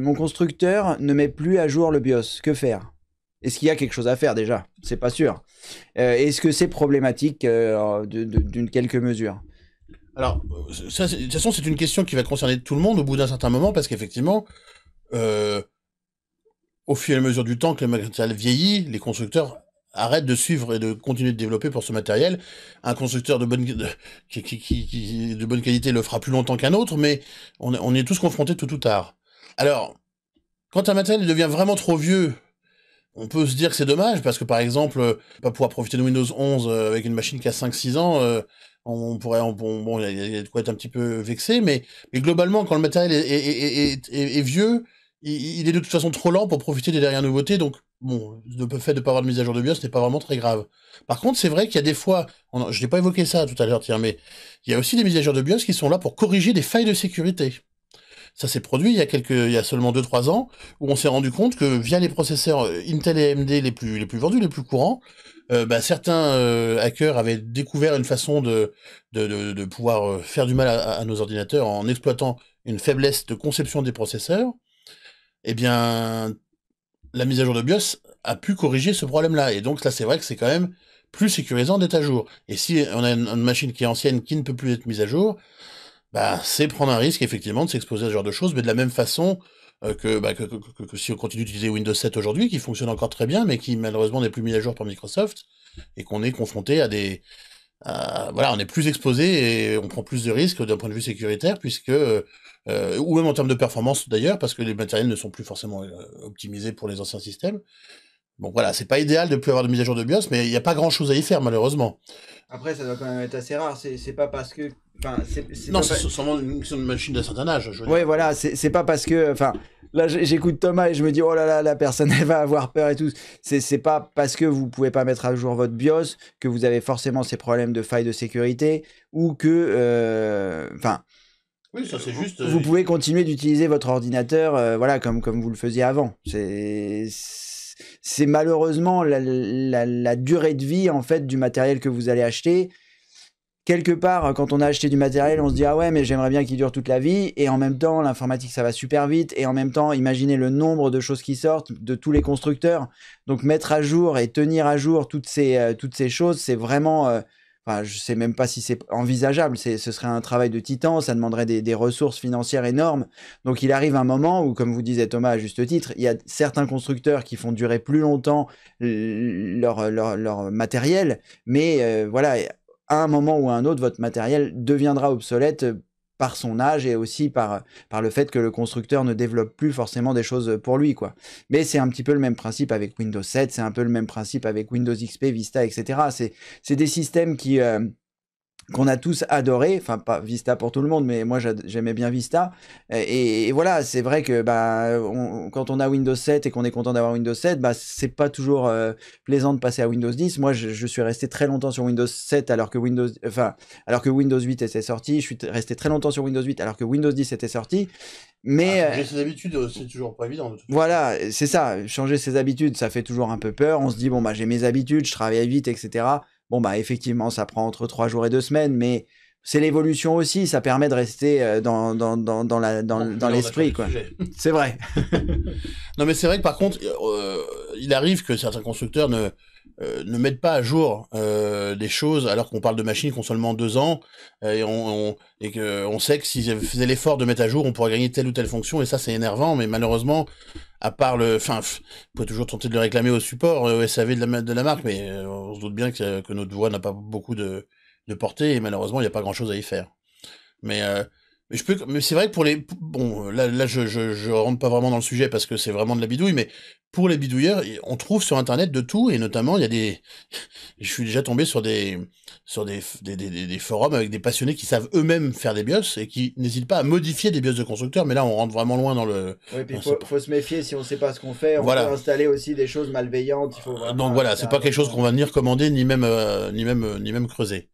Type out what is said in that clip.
Mon constructeur ne met plus à jour le BIOS. Que faire Est-ce qu'il y a quelque chose à faire déjà C'est pas sûr. Euh, est-ce que c'est problématique euh, d'une quelque mesure Alors, euh, ça, de toute façon, c'est une question qui va concerner tout le monde au bout d'un certain moment parce qu'effectivement, au fur et à mesure du temps que le matériel vieillit, les constructeurs arrêtent de suivre et de continuer de développer pour ce matériel. Un constructeur de bonne, qualité le fera plus longtemps qu'un autre, mais on, on, est tous confrontés tout ou tard. Alors, quand un matériel devient vraiment trop vieux, on peut se dire que c'est dommage, parce que par exemple, euh, pas pouvoir profiter de Windows 11 euh, avec une machine qui a 5-6 ans, euh, on pourrait, bon, être un petit peu vexé, mais, globalement, quand le matériel est, vieux, il, est de toute façon trop lent pour profiter des dernières nouveautés, donc bon, le fait de ne pas avoir de mise à jour de BIOS n'est pas vraiment très grave. Par contre, c'est vrai qu'il y a des fois, je n'ai pas évoqué ça tout à l'heure, tiens, mais il y a aussi des mises à jour de BIOS qui sont là pour corriger des failles de sécurité ça s'est produit il y a quelques, il y seulement 2-3 ans, où on s'est rendu compte que via les processeurs euh, Intel et AMD les plus, les plus vendus, les plus courants, euh, bah, certains euh, hackers avaient découvert une façon de, de, de, pouvoir faire du mal à, nos ordinateurs en exploitant une faiblesse de conception des processeurs. Eh bien, la mise à jour de BIOS a pu corriger ce problème-là. Et donc là, c'est vrai que c'est quand même plus sécurisant d'être à jour. Et si on a une machine qui est ancienne, qui ne peut plus être mise à jour, bah, c'est prendre un risque, effectivement, de s'exposer à ce genre de choses, mais de la même façon euh, bah, que, que, si on continue d'utiliser Windows 7 aujourd'hui, qui fonctionne encore très bien, mais qui malheureusement n'est plus mis à jour par Microsoft, et qu'on est confronté à des... voilà, on est plus exposé et on prend plus de risques d'un point de vue sécuritaire, puisque... Euh, euh, ou même en termes de performance d'ailleurs, parce que les matériels ne sont plus forcément optimisés pour les anciens systèmes. Bon voilà, c'est pas idéal de plus avoir de mise à jour de BIOS, mais il n'y a pas grand chose à y faire malheureusement. Après, ça doit quand même être assez rare. C'est pas parce que non, c'est sûrement une, machine d'un certain âge. Oui, voilà, c'est pas parce que. Enfin, là, j'écoute Thomas et je me dis, oh là là, la personne, elle va avoir peur et tout. C'est pas parce que vous pouvez pas mettre à jour votre BIOS que vous avez forcément ces problèmes de failles de sécurité ou que. Euh, enfin. oui, ça c'est juste. Vous euh, pouvez continuer d'utiliser votre ordinateur, euh, voilà, comme, comme vous le faisiez avant. C'est malheureusement la, la, durée de vie, en fait, du matériel que vous allez acheter quelque part, euh, quand on a acheté du matériel, on se dit ah ouais, mais j'aimerais bien qu'il dure toute la vie. Et en même temps, l'informatique, ça va super vite. Et en même temps, imaginez le nombre de choses qui sortent de tous les constructeurs. Donc mettre à jour et tenir à jour toutes ces, euh, toutes ces choses, c'est vraiment... Euh, enfin, je sais même pas si c'est envisageable. ce serait un travail de titan, ça demanderait des, ressources financières énormes. Donc, il arrive un moment où, comme vous disait Thomas à juste titre, il y a certains constructeurs qui font durer plus longtemps leur, leur, leur matériel, mais voilà, à un moment ou à un autre, votre matériel deviendra obsolète euh, par son âge et aussi par, euh, par le fait que le constructeur ne développe plus forcément des choses euh, pour lui. quoi. Mais c'est un petit peu le même principe avec Windows 7, c'est un peu le même principe avec Windows XP, Vista, etc. C'est des systèmes qui qu'on a tous adoré, enfin pas Vista pour tout le monde, mais moi j'aimais bien Vista. Et, voilà, c'est vrai que bah, quand on a Windows 7 et qu'on est content d'avoir Windows 7, bah, c'est pas toujours euh, plaisant de passer à Windows 10. Moi je, suis resté très longtemps sur Windows 7 alors que Windows, enfin alors que Windows 8 était sorti. Je suis resté très longtemps sur Windows 8 alors que Windows 10 était sorti. Mais ah, euh, ses habitudes, euh, c'est toujours pas évident. Voilà, c'est ça. Changer ses habitudes, ça fait toujours un peu peur. On se dit bon bah j'ai mes habitudes, je travaille vite, etc. Bon, bah, effectivement, ça prend entre trois jours et deux semaines, mais c'est l'évolution aussi, ça permet de rester euh, dans, dans, dans, dans, dans, l'esprit. quoi. C'est vrai. non, mais c'est vrai que par contre, euh, il arrive que certains constructeurs ne, euh, ne mettent pas à jour euh, des choses alors qu'on parle de machines qui ont seulement deux ans euh, et on, et que on sait que s'ils faisaient l'effort de mettre à jour, on pourrait gagner telle ou telle fonction et ça c'est énervant. Mais malheureusement, à part le, enfin, vous pouvez toujours tenter de le réclamer au support, euh, au SAV de la, marque, mais on se doute bien que, notre voix n'a pas beaucoup de, de portée et malheureusement il n'y a pas grand chose à y faire. Mais mais je peux, mais c'est vrai que pour les, bon, là, là, je, je, rentre pas vraiment dans le sujet parce que c'est vraiment de la bidouille, mais pour les bidouilleurs, on trouve sur Internet de tout et notamment il y a des, je suis déjà tombé sur des, sur des, des, des, forums avec des passionnés qui savent eux-mêmes faire des BIOS et qui n'hésitent pas à modifier des BIOS de constructeurs, mais là on rentre vraiment loin dans le. Oui, puis faut, faut, se méfier si on sait pas ce qu'on fait, on voilà. peut installer aussi des choses malveillantes. Euh, donc voilà, c'est pas quelque chose euh, qu'on va ni recommander ni même, euh, ni même, ni même creuser.